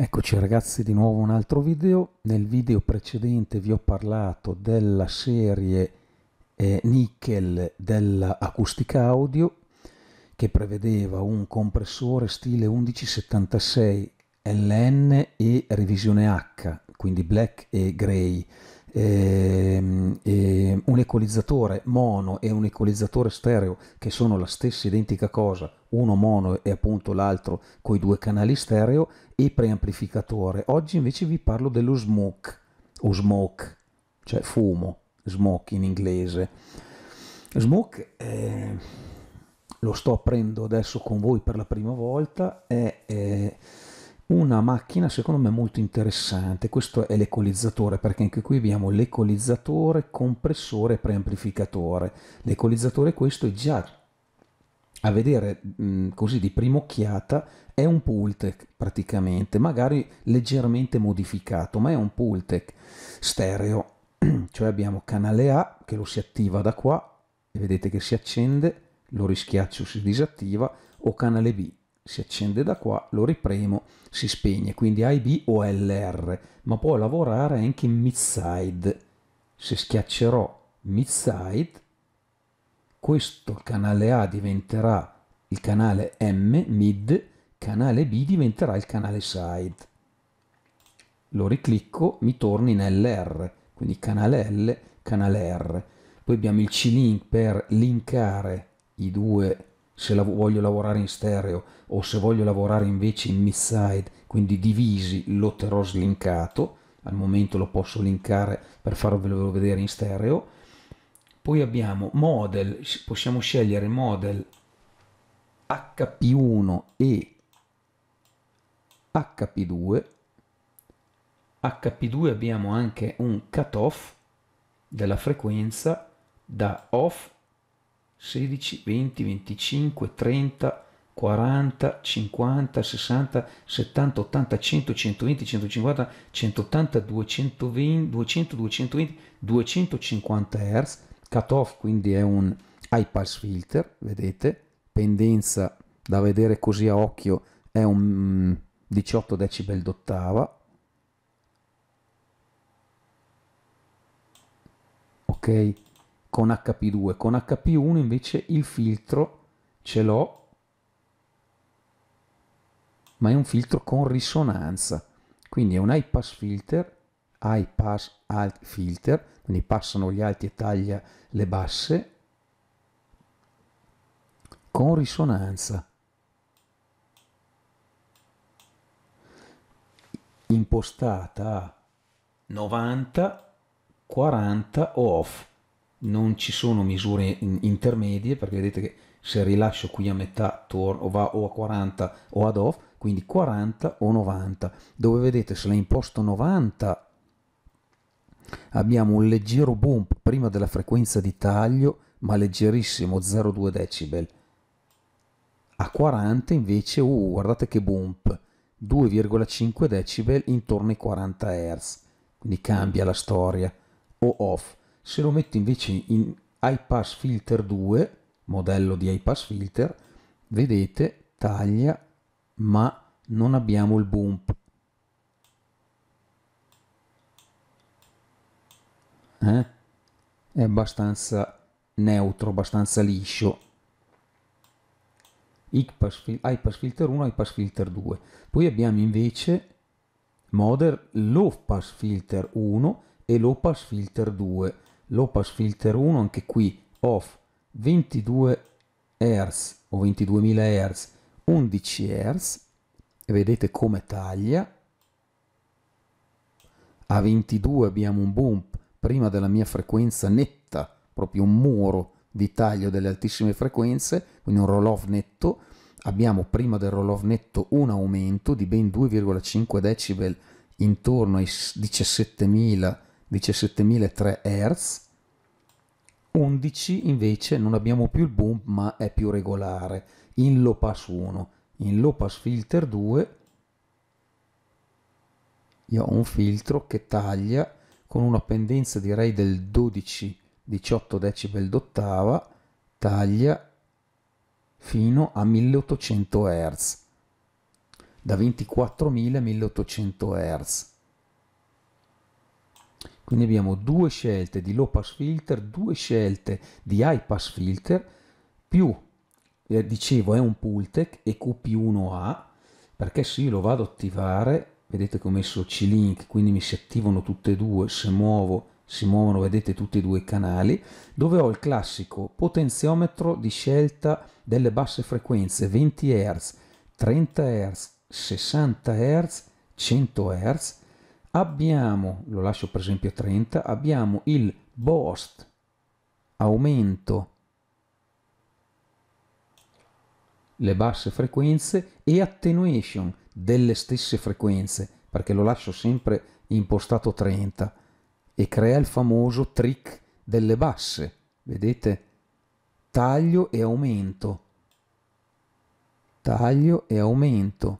Eccoci ragazzi di nuovo un altro video. Nel video precedente vi ho parlato della serie eh, Nickel dell'acustica audio che prevedeva un compressore stile 1176 LN e revisione H, quindi black e grey, ehm, ehm, un equalizzatore mono e un equalizzatore stereo che sono la stessa identica cosa, uno mono e appunto l'altro coi due canali stereo e preamplificatore. Oggi invece vi parlo dello smoke o smoke, cioè fumo, smoke in inglese. Smoke eh, lo sto aprendo adesso con voi per la prima volta, è, è una macchina secondo me molto interessante. Questo è l'equalizzatore perché anche qui abbiamo l'equalizzatore, compressore e preamplificatore. L'equalizzatore questo è già a vedere mm, così di prima occhiata è un Pultec praticamente, magari leggermente modificato, ma è un Pultec stereo, cioè abbiamo canale A che lo si attiva da qua e vedete che si accende, lo rischiaccio si disattiva, o canale B si accende da qua, lo ripremo, si spegne, quindi IB o LR, ma può lavorare anche in mid-side. Se schiaccerò mid-side, questo canale A diventerà il canale M, mid, canale B diventerà il canale side. Lo riclicco, mi torni nell'R, quindi canale L, canale R. Poi abbiamo il C-Link per linkare i due se la voglio lavorare in stereo o se voglio lavorare invece in mid-side, quindi divisi, lo terrò slinkato, al momento lo posso linkare per farvelo vedere in stereo. Poi abbiamo model, possiamo scegliere model HP1 e HP2, HP2 abbiamo anche un cutoff della frequenza da off 16, 20, 25, 30, 40, 50, 60, 70, 80, 100, 120, 150, 180, 220, 200, 220, 250 Hz. Cutoff quindi è un high pass filter, vedete, pendenza da vedere così a occhio è un mm, 18 decibel d'ottava ok con HP2 con HP1 invece il filtro ce l'ho ma è un filtro con risonanza quindi è un high pass filter high pass alt filter quindi passano gli alti e taglia le basse con risonanza impostata a 90, 40 o off. Non ci sono misure intermedie perché vedete che se rilascio qui a metà torno, va o a 40 o ad off, quindi 40 o 90. Dove vedete se la imposto 90 abbiamo un leggero bump prima della frequenza di taglio, ma leggerissimo 0,2 decibel. A 40 invece, uh, guardate che bump, 2,5 decibel intorno ai 40 Hz, quindi cambia la storia, o off. Se lo metto invece in iPass Filter 2, modello di iPass Filter, vedete taglia ma non abbiamo il bump. Eh? È abbastanza neutro, abbastanza liscio high-pass filter 1 e filter 2. Poi abbiamo invece modder low pass filter 1 e low pass filter 2. Low pass filter 1 anche qui off 22 Hz o 22.000 Hz, 11 Hz vedete come taglia. A 22 abbiamo un boom prima della mia frequenza netta, proprio un muro di taglio delle altissime frequenze, quindi un roll-off netto, abbiamo prima del roll-off netto un aumento di ben 2,5 decibel intorno ai 17.000 17.003 Hz. 11 invece non abbiamo più il boom ma è più regolare in low pass 1, in low pass filter 2 io ho un filtro che taglia con una pendenza direi del 12 18 decibel d'ottava taglia fino a 1800 Hz da 24.000 a 1800 Hz quindi abbiamo due scelte di low pass filter due scelte di high pass filter più eh, dicevo è un Pultec EQP1A perché se io lo vado ad attivare vedete che ho messo C-Link quindi mi si attivano tutte e due se muovo si muovono, vedete tutti e due i canali, dove ho il classico potenziometro di scelta delle basse frequenze 20 Hz, 30 Hz, 60 Hz, 100 Hz. Abbiamo, lo lascio per esempio a 30, abbiamo il boost, aumento, le basse frequenze e attenuation delle stesse frequenze, perché lo lascio sempre impostato 30 e crea il famoso trick delle basse, vedete? Taglio e aumento. Taglio e aumento.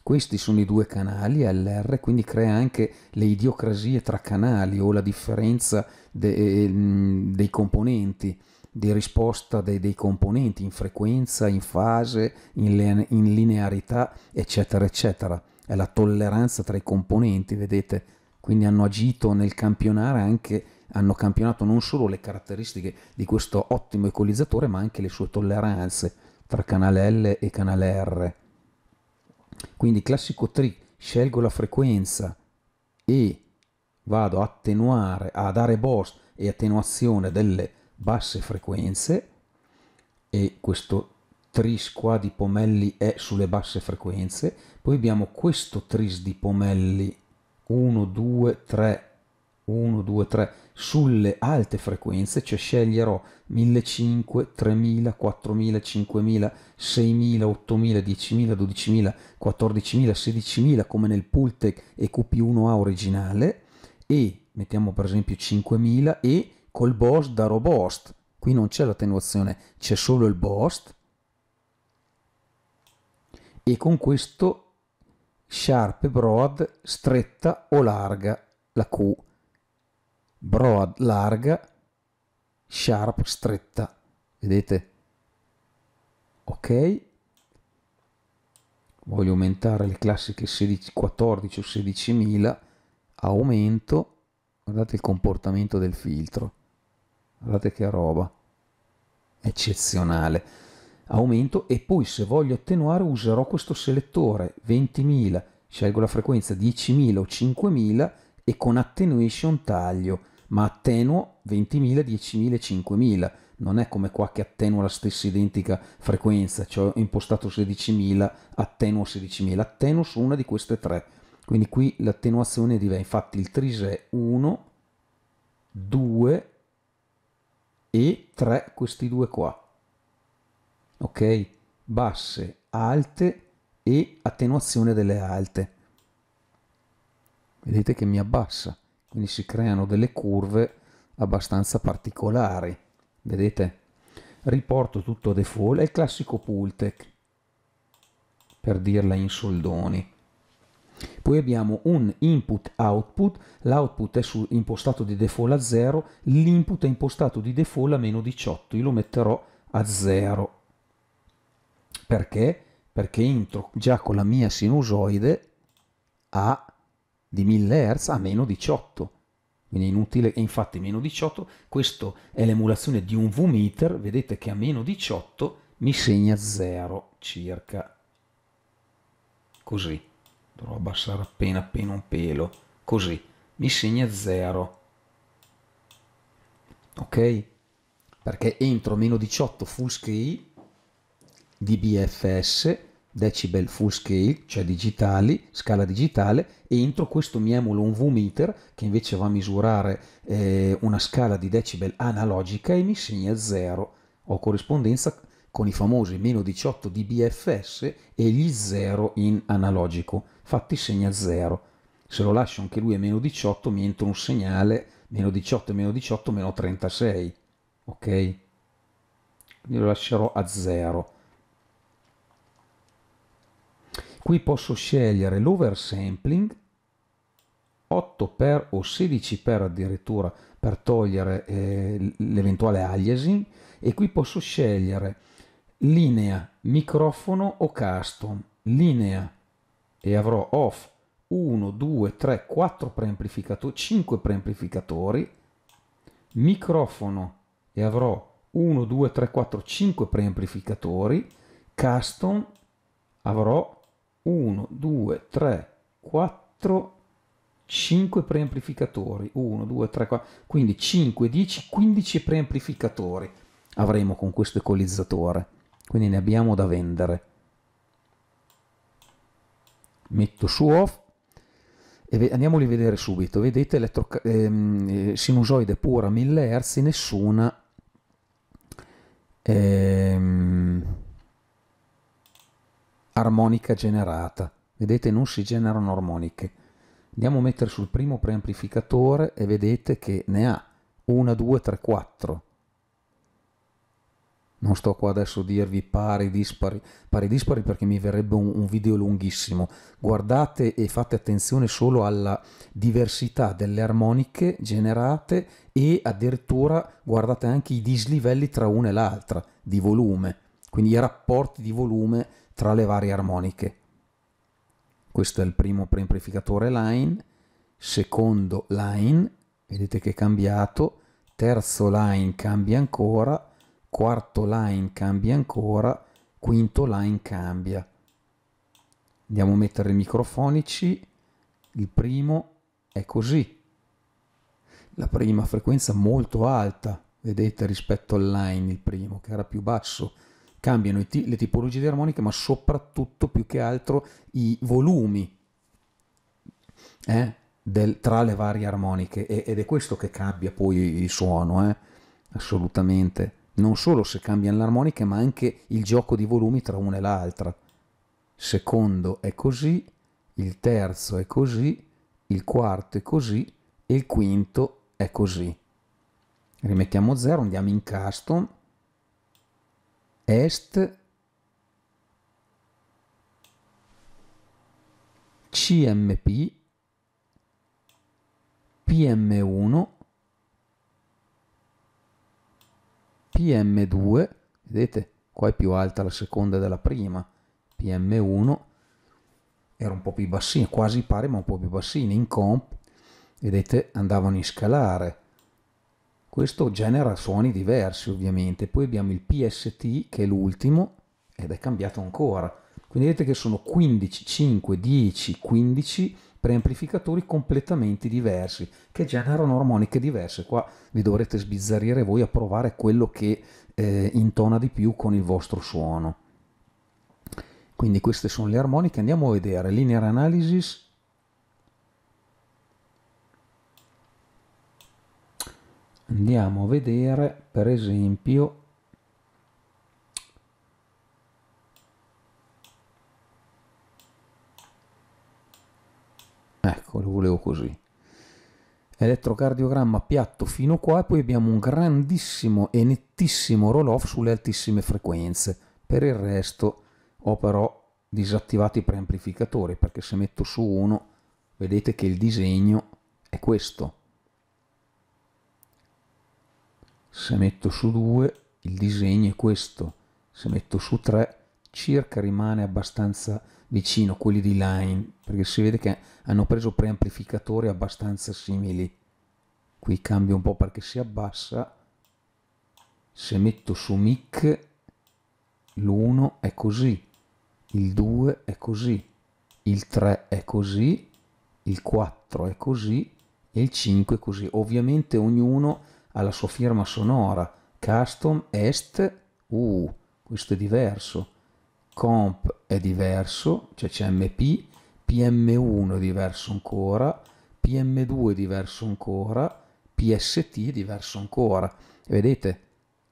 Questi sono i due canali LR, quindi crea anche le idiocrasie tra canali o la differenza de, eh, mm, dei componenti, di risposta de, dei componenti in frequenza, in fase, in, in linearità, eccetera, eccetera è la tolleranza tra i componenti, vedete? Quindi hanno agito nel campionare anche, hanno campionato non solo le caratteristiche di questo ottimo equalizzatore, ma anche le sue tolleranze tra canale L e canale R. Quindi classico trick, scelgo la frequenza e vado a attenuare, a dare burst e attenuazione delle basse frequenze e questo trisqua di pomelli è sulle basse frequenze, poi abbiamo questo tris di pomelli 1, 2, 3, 1, 2, 3 sulle alte frequenze, cioè sceglierò 1500, 3000, 4000, 5000, 6000, 8000, 10000, 12000, 14000, 16000 come nel Pultec EQP1A originale e mettiamo per esempio 5000 e col boss darò Bost. Qui non c'è l'attenuazione, c'è solo il Bost e con questo sharp broad stretta o larga la Q broad larga sharp stretta vedete ok voglio aumentare le classiche 16, 14 o 16.000 aumento guardate il comportamento del filtro guardate che roba eccezionale aumento e poi se voglio attenuare userò questo selettore 20.000 scelgo la frequenza 10.000 o 5.000 e con attenuation taglio ma attenuo 20.000, 10.000 5.000 non è come qua che attenuo la stessa identica frequenza cioè ho impostato 16.000 attenuo 16.000 attenuo su una di queste tre quindi qui l'attenuazione diventa infatti il trisè 1 2 e 3 questi due qua ok? Basse, alte e attenuazione delle alte. Vedete che mi abbassa, quindi si creano delle curve abbastanza particolari, vedete? Riporto tutto a default, è il classico Pultec, per dirla in soldoni. Poi abbiamo un input-output, l'output è su, impostato di default a 0, l'input è impostato di default a meno 18, io lo metterò a 0. Perché? Perché entro già con la mia sinusoide a di 1000 Hz a meno 18. Quindi è inutile, e infatti meno 18, questo è l'emulazione di un V-meter, vedete che a meno 18 mi segna 0 circa. Così, dovrò abbassare appena appena un pelo, così, mi segna 0. Ok? Perché entro meno 18 full scale DBFS, decibel full scale, cioè digitali, scala digitale, e entro questo mi emulo un V-meter che invece va a misurare eh, una scala di decibel analogica e mi segna 0. Ho corrispondenza con i famosi meno 18 dBFS e gli 0 in analogico, fatti segna 0. Se lo lascio anche lui a meno 18 mi entra un segnale meno 18 meno 18 meno 36, ok? Quindi lo lascerò a 0. Qui posso scegliere l'oversampling 8x o 16x addirittura per togliere eh, l'eventuale aliasing e qui posso scegliere linea, microfono o custom, linea e avrò off 1, 2, 3, 4 preamplificatori, 5 preamplificatori, microfono e avrò 1, 2, 3, 4, 5 preamplificatori, custom avrò 1, 2, 3, 4, 5 preamplificatori, 1, 2, 3, 4, quindi 5, 10, 15 preamplificatori avremo con questo equalizzatore, quindi ne abbiamo da vendere. Metto su off e andiamoli a vedere subito, vedete elettro, ehm, eh, sinusoide pura 1000 Hz, nessuna... Ehm, armonica generata. Vedete non si generano armoniche. Andiamo a mettere sul primo preamplificatore e vedete che ne ha 1, 2, 3, 4. Non sto qua adesso a dirvi pari, dispari, pari, dispari perché mi verrebbe un, un video lunghissimo. Guardate e fate attenzione solo alla diversità delle armoniche generate e addirittura guardate anche i dislivelli tra una e l'altra di volume, quindi i rapporti di volume tra le varie armoniche. Questo è il primo preamplificatore line, secondo line, vedete che è cambiato, terzo line cambia ancora, quarto line cambia ancora, quinto line cambia. Andiamo a mettere i microfonici, il primo è così, la prima frequenza molto alta, vedete rispetto al line il primo che era più basso, cambiano le tipologie di armoniche, ma soprattutto più che altro i volumi eh, del, tra le varie armoniche e, ed è questo che cambia poi il suono, eh, assolutamente. Non solo se cambiano le armoniche, ma anche il gioco di volumi tra una e l'altra. Secondo è così, il terzo è così, il quarto è così e il quinto è così. Rimettiamo 0, andiamo in custom est CMP PM1 PM2 vedete qua è più alta la seconda della prima PM1 era un po' più bassina quasi pare ma un po' più bassina in comp vedete andavano in scalare questo genera suoni diversi ovviamente, poi abbiamo il PST che è l'ultimo ed è cambiato ancora. Quindi vedete che sono 15, 5, 10, 15 preamplificatori completamente diversi che generano armoniche diverse. Qua vi dovrete sbizzarrire voi a provare quello che eh, intona di più con il vostro suono. Quindi queste sono le armoniche, andiamo a vedere linear analysis andiamo a vedere per esempio ecco lo volevo così elettrocardiogramma piatto fino qua e poi abbiamo un grandissimo e nettissimo roll off sulle altissime frequenze per il resto ho però disattivato i preamplificatori perché se metto su uno vedete che il disegno è questo se metto su 2 il disegno è questo, se metto su 3 circa rimane abbastanza vicino quelli di line perché si vede che hanno preso preamplificatori abbastanza simili qui cambio un po' perché si abbassa se metto su mic l'1 è così il 2 è così il 3 è così il 4 è così e il 5 è così ovviamente ognuno alla sua firma sonora, custom est u, uh, questo è diverso, comp è diverso, cioè c'è mp, pm1 è diverso ancora, pm2 è diverso ancora, pst è diverso ancora. E vedete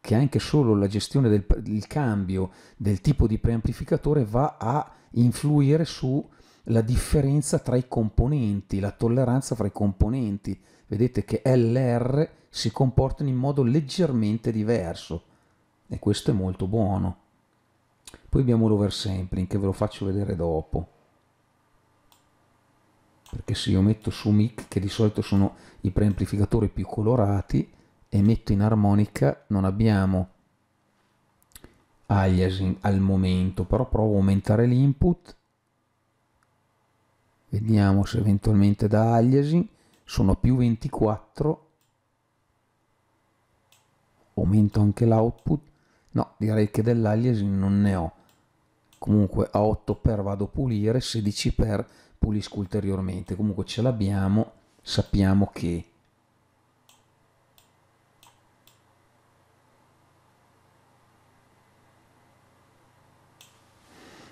che anche solo la gestione del cambio del tipo di preamplificatore va a influire su la differenza tra i componenti, la tolleranza fra i componenti. Vedete che LR si comportano in modo leggermente diverso e questo è molto buono. Poi abbiamo l'oversampling che ve lo faccio vedere dopo. Perché se io metto su mic, che di solito sono i preamplificatori più colorati, e metto in armonica, non abbiamo aliasing al momento, però provo a aumentare l'input vediamo se eventualmente da Agliasi sono più 24 aumento anche l'output no direi che dell'Agliasi non ne ho comunque a 8 per vado a pulire 16 per pulisco ulteriormente comunque ce l'abbiamo sappiamo che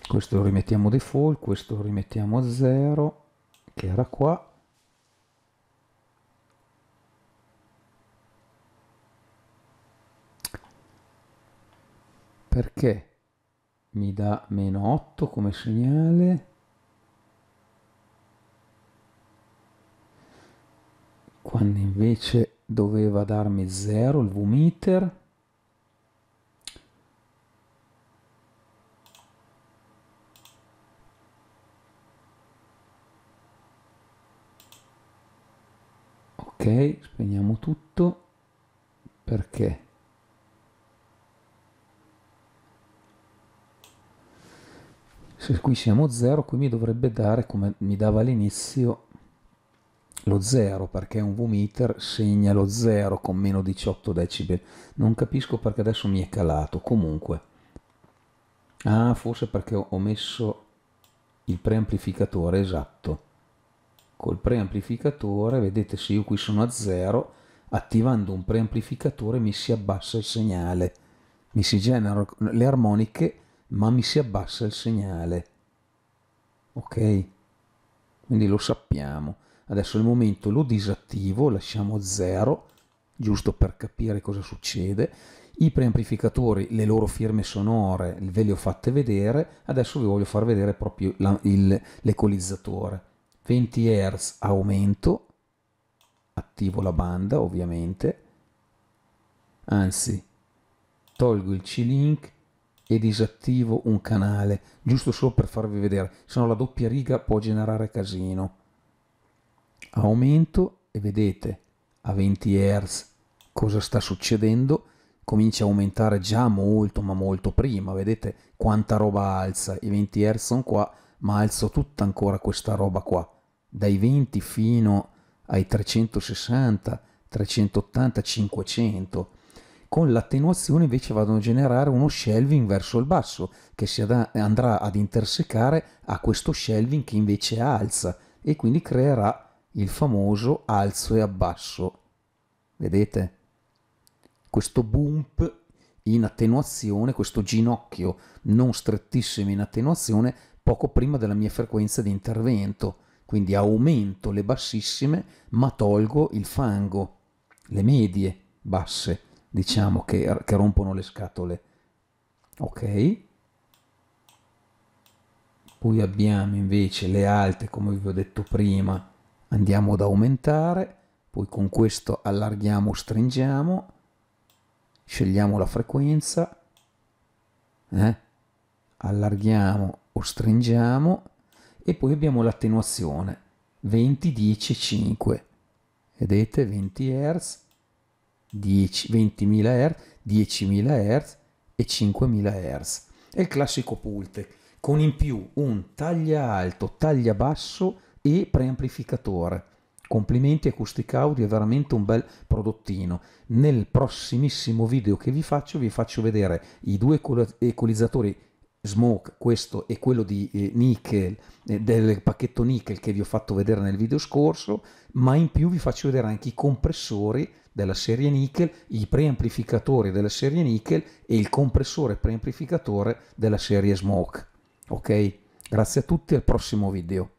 questo lo rimettiamo default, questo lo rimettiamo a 0, che era qua, perché mi dà meno 8 come segnale quando invece doveva darmi 0 il V meter ok spegniamo tutto perché se qui siamo 0 qui mi dovrebbe dare come mi dava all'inizio lo 0 perché un vomiter segna lo 0 con meno 18 decibel non capisco perché adesso mi è calato comunque ah forse perché ho messo il preamplificatore esatto col preamplificatore, vedete se io qui sono a zero, attivando un preamplificatore mi si abbassa il segnale, mi si generano le armoniche ma mi si abbassa il segnale, ok? Quindi lo sappiamo. Adesso al momento lo disattivo, lasciamo zero, giusto per capire cosa succede. I preamplificatori, le loro firme sonore ve le ho fatte vedere, adesso vi voglio far vedere proprio l'equalizzatore. 20 Hz aumento, attivo la banda ovviamente, anzi tolgo il C-Link e disattivo un canale, giusto solo per farvi vedere, se no la doppia riga può generare casino. Aumento e vedete a 20 Hz cosa sta succedendo, comincia a aumentare già molto ma molto prima, vedete quanta roba alza, i 20 Hz sono qua ma alzo tutta ancora questa roba qua dai 20 fino ai 360, 380, 500. Con l'attenuazione invece vanno a generare uno shelving verso il basso che si andrà ad intersecare a questo shelving che invece alza e quindi creerà il famoso alzo e abbasso. Vedete? Questo bump in attenuazione, questo ginocchio non strettissimo in attenuazione poco prima della mia frequenza di intervento quindi aumento le bassissime ma tolgo il fango, le medie basse, diciamo che, che rompono le scatole. Ok? Poi abbiamo invece le alte, come vi ho detto prima, andiamo ad aumentare, poi con questo allarghiamo, stringiamo, scegliamo la frequenza, eh? allarghiamo o stringiamo e poi abbiamo l'attenuazione 20, 10, 5. Vedete 20 Hz, 10, 20.000 Hz, 10.000 Hz e 5.000 Hz. È il classico pulte con in più un taglia alto, taglia basso e preamplificatore. Complimenti Acoustic Audio, è veramente un bel prodottino. Nel prossimissimo video che vi faccio vi faccio vedere i due equalizzatori Smoke, questo e quello di eh, Nickel, eh, del pacchetto Nickel che vi ho fatto vedere nel video scorso, ma in più vi faccio vedere anche i compressori della serie Nickel, i preamplificatori della serie Nickel e il compressore preamplificatore della serie Smoke. Ok? Grazie a tutti, al prossimo video.